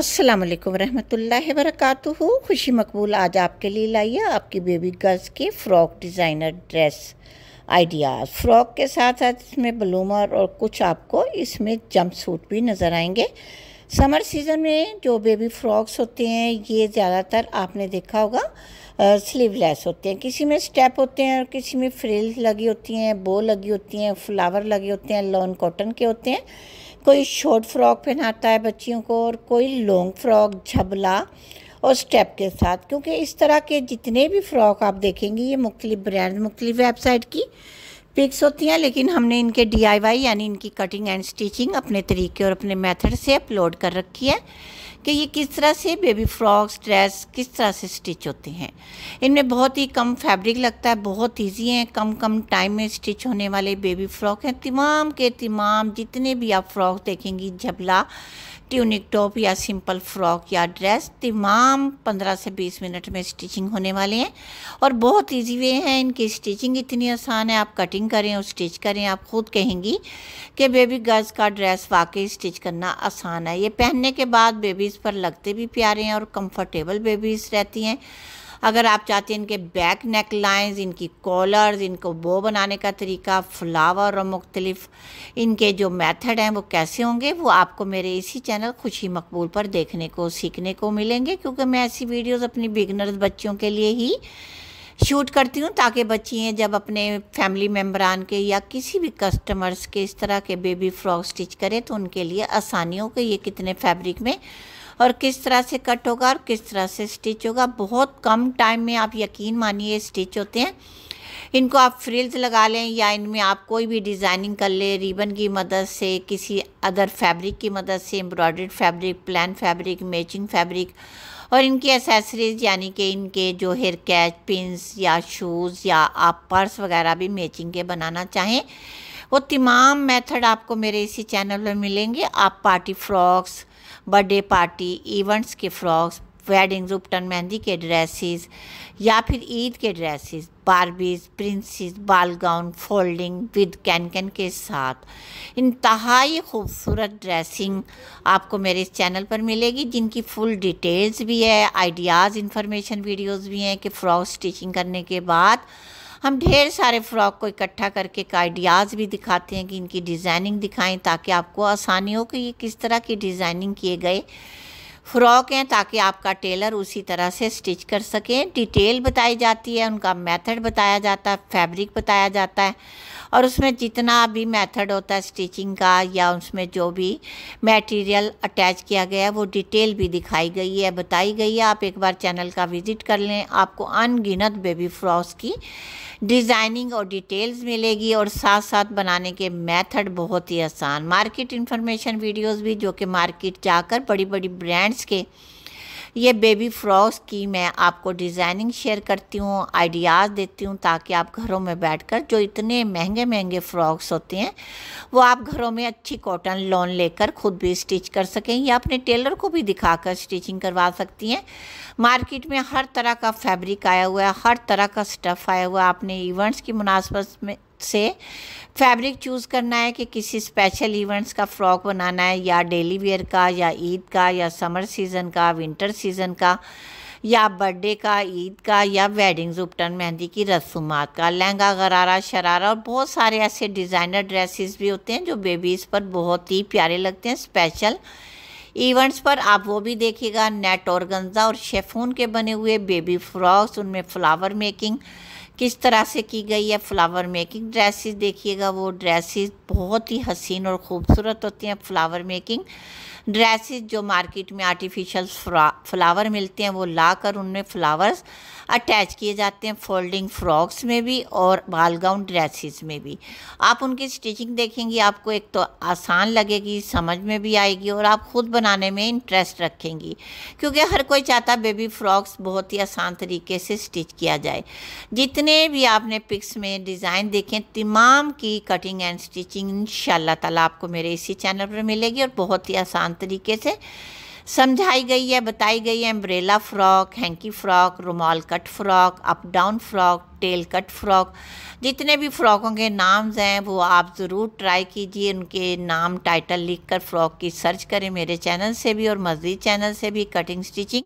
अस्सलाम वालेकुम रहमतुल्लाहि खुशी मकबूल आज आपके लिए लाई है आपकी बेबी गर्ल्स के frock designer dress ideas frock के साथ साथ इसमें ब्लूमर और कुछ आपको इसमें जंप सूट भी नज़र आएंगे समर सीज़न में जो बेबी फ्रॉक्स होते हैं ये ज़्यादातर आपने देखा होगा स्लीवलेस होते हैं किसी में स्टेप होते हैं और किसी में फ्रिल्स लगी होती हैं बो लगी होती हैं फ्लावर लगे होते हैं लॉन कॉटन के होते हैं कोई शॉर्ट फ्रॉक पहनाता है बच्चियों को और कोई लॉन्ग फ्रॉक झबला और स्टेप के साथ क्योंकि इस तरह के जितने भी फ्रॉक आप देखेंगे ये मुख्तलि ब्रांड मुख्तलि वेबसाइट की पिक्स होती हैं लेकिन हमने इनके डी यानी इनकी कटिंग एंड स्टिचिंग अपने तरीके और अपने मेथड से अपलोड कर रखी है कि ये किस तरह से बेबी फ्रॉक्स ड्रेस किस तरह से स्टिच होते हैं इनमें बहुत ही कम फैब्रिक लगता है बहुत ईजी हैं कम कम टाइम में स्टिच होने वाले बेबी फ्रॉक हैं तमाम के तमाम जितने भी आप फ्रॉक देखेंगी झबला ट्यूनिक टॉप या सिंपल फ्रॉक या ड्रेस तमाम 15 से 20 मिनट में स्टिचिंग होने वाले हैं और बहुत इजी वे हैं इनकी स्टिचिंग इतनी आसान है आप कटिंग करें और स्टिच करें आप खुद कहेंगी कि बेबी गर्ल्स का ड्रेस वाकई स्टिच करना आसान है ये पहनने के बाद बेबीज़ पर लगते भी प्यारे हैं और कंफर्टेबल बेबीज़ रहती हैं अगर आप चाहते हैं इनके बैक नेक लाइन्स इनकी कॉलर्स इनको बो बनाने का तरीका फ्लावर और मुख्तलिफ इनके जो मेथड हैं वो कैसे होंगे वो आपको मेरे इसी चैनल खुशी मकबूल पर देखने को सीखने को मिलेंगे क्योंकि मैं ऐसी वीडियोज़ अपनी बिगनर्स बच्चों के लिए ही शूट करती हूँ ताकि बच्चियाँ जब अपने फैमिली मेम्बरान के या किसी भी कस्टमर्स के इस तरह के बेबी फ्रॉक स्टिच करें तो उनके लिए आसानी हो कि ये कितने फैब्रिक में और किस तरह से कट होगा और किस तरह से स्टिच होगा बहुत कम टाइम में आप यकीन मानिए स्टिच होते हैं इनको आप फ्रिल्स लगा लें या इनमें आप कोई भी डिज़ाइनिंग कर लें रिबन की मदद से किसी अदर फैब्रिक की मदद से एम्ब्रॉयड fabric plain fabric matching fabric और इनकी एसेसरीज यानी कि इनके जो हेयर कैच पिंस या शूज़ या आप पर्स वगैरह भी मैचिंग के बनाना चाहें वो तमाम मेथड आपको मेरे इसी चैनल पर मिलेंगे आप party frocks birthday party events के फ्रॉक्स वेडिंग्स उपटन मेहंदी के ड्रेसेस या फिर ईद के dresses Barbies princess ball gown folding with cancan के साथ इंतहाई खूबसूरत ड्रेसिंग आपको मेरे इस चैनल पर मिलेगी जिनकी फुल डिटेल्स भी है आइडियाज़ इंफॉर्मेशन वीडियोस भी हैं कि फ्रॉक स्टिचिंग करने के बाद हम ढेर सारे फ्रॉक को इकट्ठा करके एक आइडियाज़ भी दिखाते हैं कि इनकी डिज़ाइनिंग दिखाएं ताकि आपको आसानी हो कि ये किस तरह की डिज़ाइनिंग किए गए फ़्रॉक हैं ताकि आपका टेलर उसी तरह से स्टिच कर सकें डिटेल बताई जाती है उनका मेथड बताया जाता है फैब्रिक बताया जाता है और उसमें जितना भी मेथड होता है स्टिचिंग का या उसमें जो भी मटेरियल अटैच किया गया है वो डिटेल भी दिखाई गई है बताई गई है आप एक बार चैनल का विज़िट कर लें आपको अनगिनत बेबी फ्रॉक्स की डिज़ाइनिंग और डिटेल्स मिलेगी और साथ साथ बनाने के मेथड बहुत ही आसान मार्केट इंफॉर्मेशन वीडियोस भी जो कि मार्केट जाकर बड़ी बड़ी ब्रांड हैंड्स के ये बेबी फ्रॉक्स की मैं आपको डिज़ाइनिंग शेयर करती हूँ आइडियाज़ देती हूँ ताकि आप घरों में बैठकर जो इतने महंगे महंगे फ्रॉक्स होते हैं वो आप घरों में अच्छी कॉटन लॉन लेकर खुद भी स्टिच कर सकें या अपने टेलर को भी दिखाकर स्टिचिंग करवा सकती हैं मार्केट में हर तरह का फैब्रिक आया हुआ है हर तरह का स्टफ़ आया हुआ है आपने इवेंट्स की मुनासबत में से फैब्रिक चूज़ करना है कि किसी स्पेशल इवेंट्स का फ़्रॉक बनाना है या डेली वेयर का या ईद का या समर सीज़न का विंटर सीज़न का या बर्थडे का ईद का या वेडिंग्स उपटन मेहंदी की रसूमात का लहंगा गरारा शरारा और बहुत सारे ऐसे डिज़ाइनर ड्रेसेस भी होते हैं जो बेबीज़ पर बहुत ही प्यारे लगते हैं स्पेशल इवेंट्स पर आप वो भी देखिएगा नेट और और शेफून के बने हुए बेबी फ्रॉक्स उनमें फ्लावर मेकिंग किस तरह से की गई है फ्लावर मेकिंग ड्रेसेस देखिएगा वो ड्रेसेस बहुत ही हसीन और ख़ूबसूरत होती हैं फ्लावर मेकिंग ड्रेसेस जो मार्केट में आर्टिफिशियल फ्लावर मिलते हैं वो ला कर उनमें फ्लावर्स अटैच किए जाते हैं फोल्डिंग फ्रॉक्स में भी और बाल गाउन ड्रेसेस में भी आप उनकी स्टिचिंग देखेंगी आपको एक तो आसान लगेगी समझ में भी आएगी और आप ख़ुद बनाने में इंटरेस्ट रखेंगी क्योंकि हर कोई चाहता बेबी फ्रॉक्स बहुत ही आसान तरीके से स्टिच किया जाए जितने भी आपने पिक्स में डिज़ाइन देखें तमाम की कटिंग एंड स्टिचिंग इन ताला आपको मेरे इसी चैनल पर मिलेगी और बहुत ही आसान आसान तरीके से समझाई गई है बताई गई है एम्ब्रेला फ्रॉक हैंकी फ्रॉक रुमाल cut frock up down frock tail cut frock जितने भी फ्रॉकों के नाम्स हैं वो आप ज़रूर ट्राई कीजिए उनके नाम टाइटल लिख कर फ्रॉक की सर्च करें मेरे चैनल से भी और मज़ीद चैनल से भी कटिंग स्टिचिंग